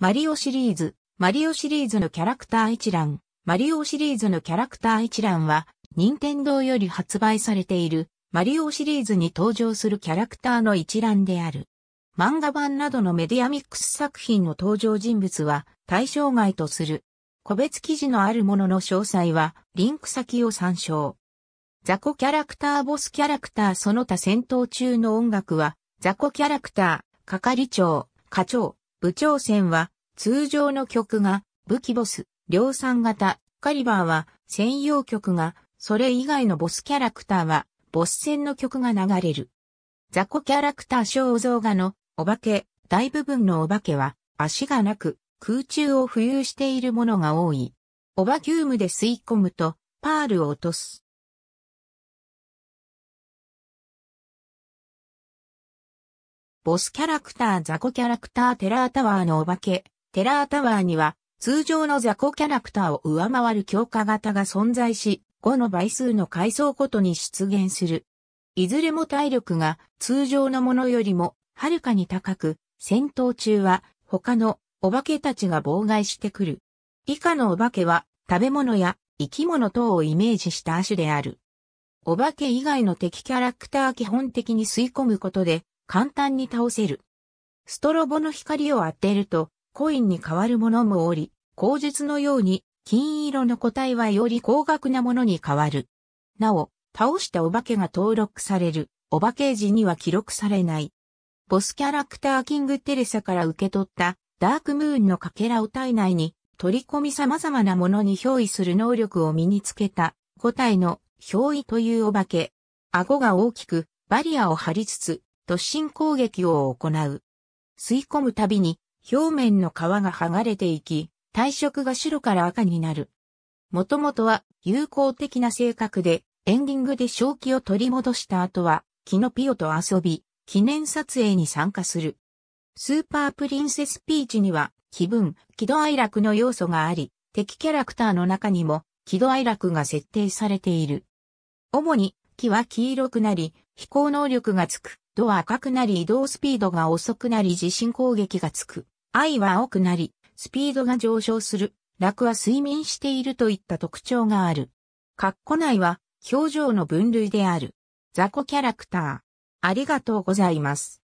マリオシリーズ、マリオシリーズのキャラクター一覧、マリオシリーズのキャラクター一覧は、任天堂より発売されている、マリオシリーズに登場するキャラクターの一覧である。漫画版などのメディアミックス作品の登場人物は対象外とする。個別記事のあるものの詳細は、リンク先を参照。雑魚キャラクターボスキャラクターその他戦闘中の音楽は、雑魚キャラクター、係長、課長、部長戦は通常の曲が武器ボス、量産型、カリバーは専用曲が、それ以外のボスキャラクターはボス戦の曲が流れる。雑魚キャラクター肖像画のお化け、大部分のお化けは足がなく空中を浮遊しているものが多い。オバキュームで吸い込むとパールを落とす。ボスキャラクター雑魚キャラクターテラータワーのお化け、テラータワーには、通常の雑魚キャラクターを上回る強化型が存在し、5の倍数の階層ごとに出現する。いずれも体力が通常のものよりもはるかに高く、戦闘中は他のお化けたちが妨害してくる。以下のお化けは食べ物や生き物等をイメージした足種である。お化け以外の敵キャラクター基本的に吸い込むことで簡単に倒せる。ストロボの光を当てると、コインに変わるものもおり、口述のように、金色の個体はより高額なものに変わる。なお、倒したお化けが登録される、お化け時には記録されない。ボスキャラクターキングテレサから受け取ったダークムーンのかけらを体内に取り込み様々なものに憑依する能力を身につけた個体の憑依というお化け。顎が大きくバリアを張りつつ突進攻撃を行う。吸い込むたびに表面の皮が剥がれていき、体色が白から赤になる。もともとは友好的な性格で、エンディングで正気を取り戻した後は、キノピオと遊び、記念撮影に参加する。スーパープリンセスピーチには、気分、喜怒哀楽の要素があり、敵キャラクターの中にも、喜怒哀楽が設定されている。主に、木は黄色くなり、飛行能力がつく。ドは赤くなり移動スピードが遅くなり地震攻撃がつく。愛は青くなり、スピードが上昇する。楽は睡眠しているといった特徴がある。カッコ内は表情の分類である。雑魚キャラクター。ありがとうございます。